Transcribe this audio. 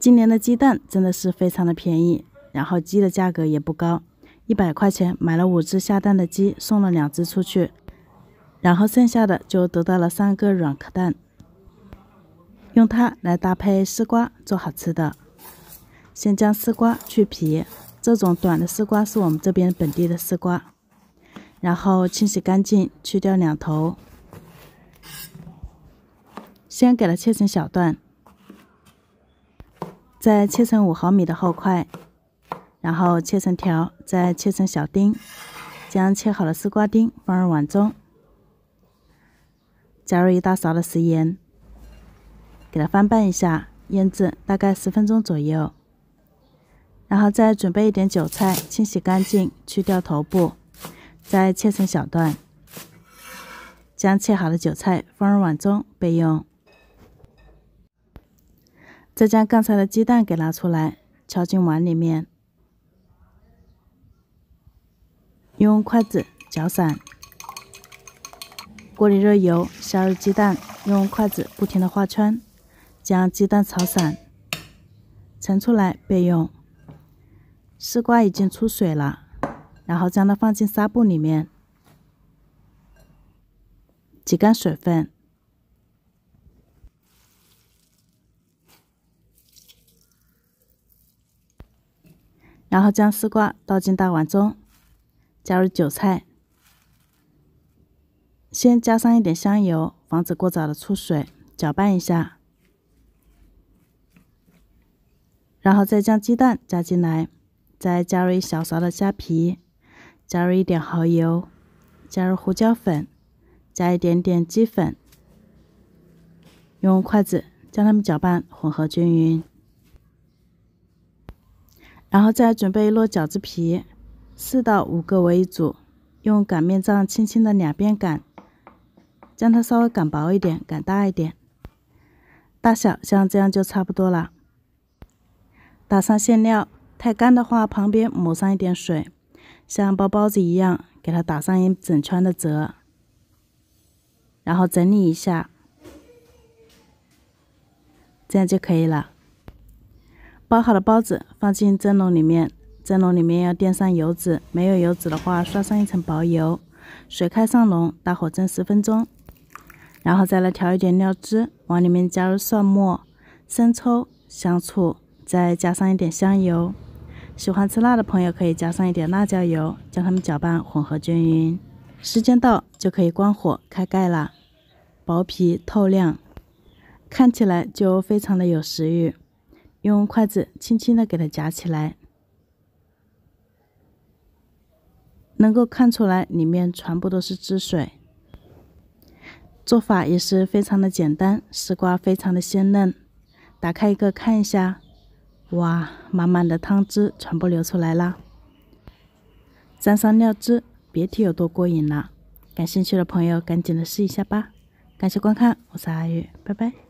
今年的鸡蛋真的是非常的便宜，然后鸡的价格也不高，一百块钱买了五只下蛋的鸡，送了两只出去，然后剩下的就得到了三个软壳蛋，用它来搭配丝瓜做好吃的。先将丝瓜去皮，这种短的丝瓜是我们这边本地的丝瓜，然后清洗干净，去掉两头，先给它切成小段。再切成五毫米的厚块，然后切成条，再切成小丁。将切好的丝瓜丁放入碗中，加入一大勺的食盐，给它翻拌一下，腌制大概十分钟左右。然后再准备一点韭菜，清洗干净，去掉头部，再切成小段。将切好的韭菜放入碗中备用。再将刚才的鸡蛋给拿出来，敲进碗里面，用筷子搅散。锅里热油，下入鸡蛋，用筷子不停的划圈，将鸡蛋炒散，盛出来备用。丝瓜已经出水了，然后将它放进纱布里面，挤干水分。然后将丝瓜倒进大碗中，加入韭菜，先加上一点香油，防止过早的出水，搅拌一下，然后再将鸡蛋加进来，再加入一小勺的虾皮，加入一点蚝油，加入胡椒粉，加一点点鸡粉，用筷子将它们搅拌混合均匀。然后再准备一摞饺子皮，四到五个为一组，用擀面杖轻轻的两边擀，将它稍微擀薄一点，擀大一点，大小像这样就差不多了。打上馅料，太干的话旁边抹上一点水，像包包子一样，给它打上一整圈的褶，然后整理一下，这样就可以了。包好的包子放进蒸笼里面，蒸笼里面要垫上油纸，没有油纸的话刷上一层薄油。水开上笼，大火蒸十分钟，然后再来调一点料汁，往里面加入蒜末、生抽、香醋，再加上一点香油。喜欢吃辣的朋友可以加上一点辣椒油，将它们搅拌混合均匀。时间到就可以关火开盖了，薄皮透亮，看起来就非常的有食欲。用筷子轻轻的给它夹起来，能够看出来里面全部都是汁水。做法也是非常的简单，丝瓜非常的鲜嫩。打开一个看一下，哇，满满的汤汁全部流出来了。沾上料汁，别提有多过瘾了。感兴趣的朋友赶紧的试一下吧。感谢观看，我是阿玉，拜拜。